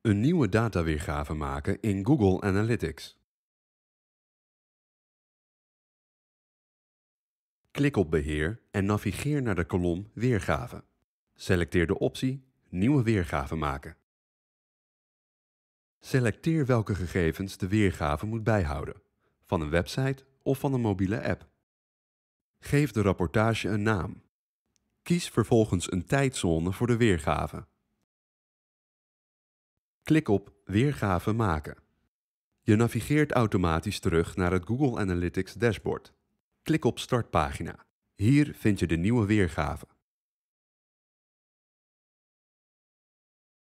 Een nieuwe dataweergave maken in Google Analytics. Klik op Beheer en navigeer naar de kolom Weergave. Selecteer de optie Nieuwe weergave maken. Selecteer welke gegevens de weergave moet bijhouden, van een website of van een mobiele app. Geef de rapportage een naam. Kies vervolgens een tijdzone voor de weergave. Klik op Weergave maken. Je navigeert automatisch terug naar het Google Analytics dashboard. Klik op Startpagina. Hier vind je de nieuwe weergave.